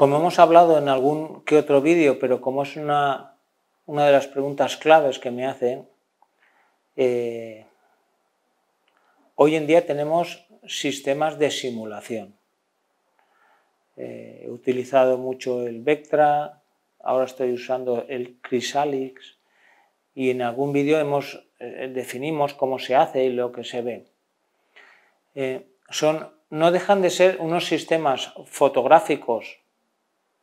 Como hemos hablado en algún que otro vídeo, pero como es una, de las preguntas claves que me hacen, eh, hoy en día tenemos sistemas de simulación. Eh, he utilizado mucho el Vectra, ahora estoy usando el Chrysalix y en algún vídeo hemos eh, definimos cómo se hace y lo que se ve. son, no dejan de ser unos sistemas fotográficos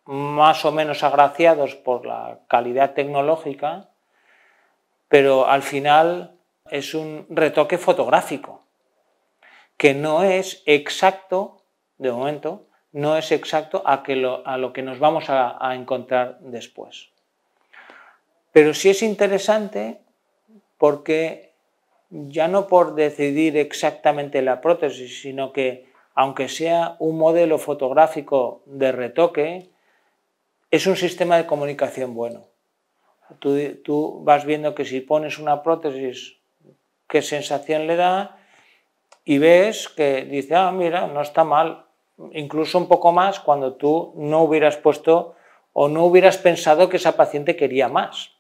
más o menos agraciados por la calidad tecnológica, pero al final es un retoque fotográfico, que no es exacto, de momento, no es exacto a, lo, que nos vamos a encontrar después. Pero sí es interesante porque ya no por decidir exactamente la prótesis, sino que aunque sea un modelo fotográfico de retoque, es un sistema de comunicación bueno. Tú, vas viendo que si pones una prótesis, qué sensación le da y ves que dice, ah, mira, no está mal. Incluso un poco más cuando tú no hubieras puesto o no hubieras pensado que esa paciente quería más.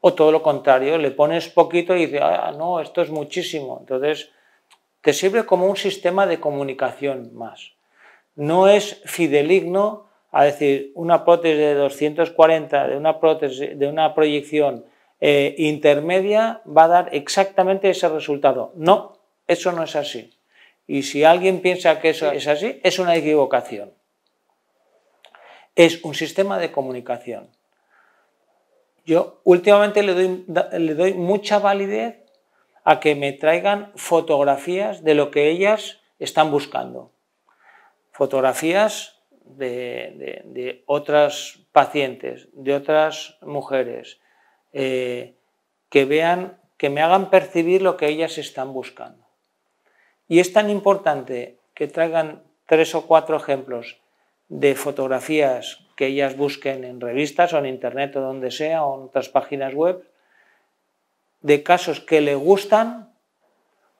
O todo lo contrario, le pones poquito y dice, ah, no, esto es muchísimo. Entonces, te sirve como un sistema de comunicación más. No es fideligno a decir, una prótesis de 240 de una, prótesis, de una proyección eh, intermedia va a dar exactamente ese resultado. No, eso no es así. Y si alguien piensa que eso es así, es una equivocación. Es un sistema de comunicación. Yo últimamente le doy mucha validez a que me traigan fotografías de lo que ellas están buscando. Fotografías de, otras pacientes, de otras mujeres, eh, que vean, que me hagan percibir lo que ellas están buscando. Y es tan importante que traigan tres o cuatro ejemplos de fotografías que ellas busquen en revistas o en internet o donde sea o en otras páginas web, de casos que le gustan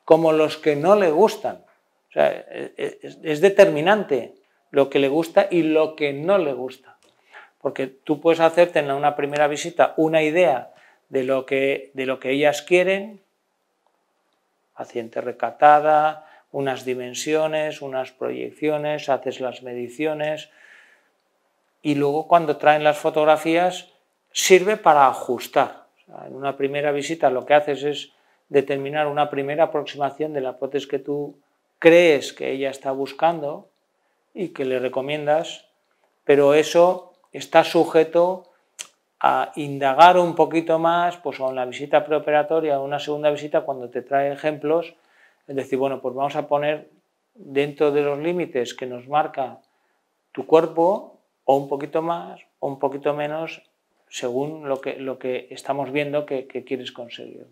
como los que no le gustan. O sea, e, e, es, determinante lo que le gusta y lo que no le gusta. Porque tú puedes hacerte en una primera visita una idea de lo que, de lo que ellas quieren, paciente recatada, unas dimensiones, unas proyecciones, haces las mediciones y luego cuando traen las fotografías sirve para ajustar. en una primera visita lo que haces es determinar una primera aproximación de la hipótesis que tú crees que ella está buscando y que le recomiendas, pero eso está sujeto a indagar un poquito más, pues a una visita preoperatoria, a una segunda visita, cuando te trae ejemplos, es decir, bueno, pues vamos a poner dentro de los límites que nos marca tu cuerpo, o un poquito más, o un poquito menos, según lo que, lo que estamos viendo que, que quieres conseguir.